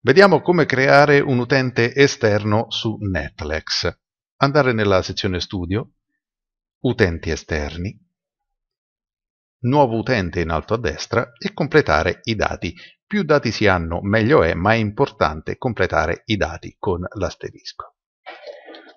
Vediamo come creare un utente esterno su Netflix. Andare nella sezione studio, utenti esterni, nuovo utente in alto a destra e completare i dati. Più dati si hanno meglio è, ma è importante completare i dati con l'asterisco.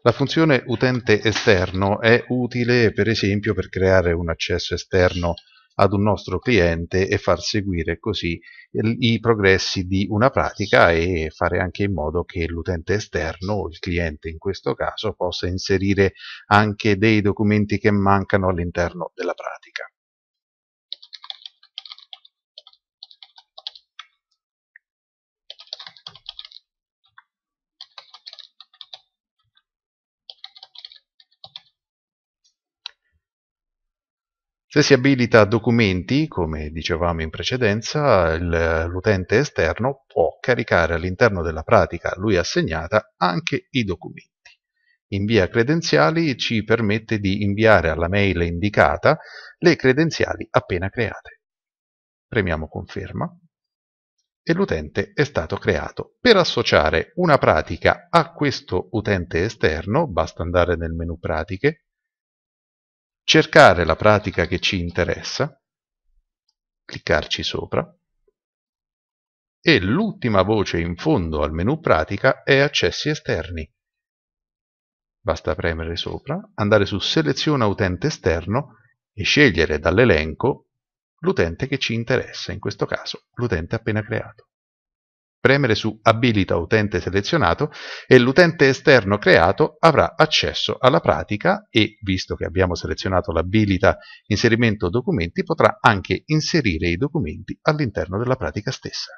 La funzione utente esterno è utile per esempio per creare un accesso esterno ad un nostro cliente e far seguire così i progressi di una pratica e fare anche in modo che l'utente esterno, il cliente in questo caso, possa inserire anche dei documenti che mancano all'interno della pratica. Se si abilita documenti, come dicevamo in precedenza, l'utente esterno può caricare all'interno della pratica a lui assegnata anche i documenti. Invia credenziali ci permette di inviare alla mail indicata le credenziali appena create. Premiamo conferma e l'utente è stato creato. Per associare una pratica a questo utente esterno basta andare nel menu pratiche, cercare la pratica che ci interessa, cliccarci sopra, e l'ultima voce in fondo al menu pratica è accessi esterni. Basta premere sopra, andare su seleziona utente esterno e scegliere dall'elenco l'utente che ci interessa, in questo caso l'utente appena creato. Premere su Abilita utente selezionato e l'utente esterno creato avrà accesso alla pratica e, visto che abbiamo selezionato l'abilita inserimento documenti, potrà anche inserire i documenti all'interno della pratica stessa.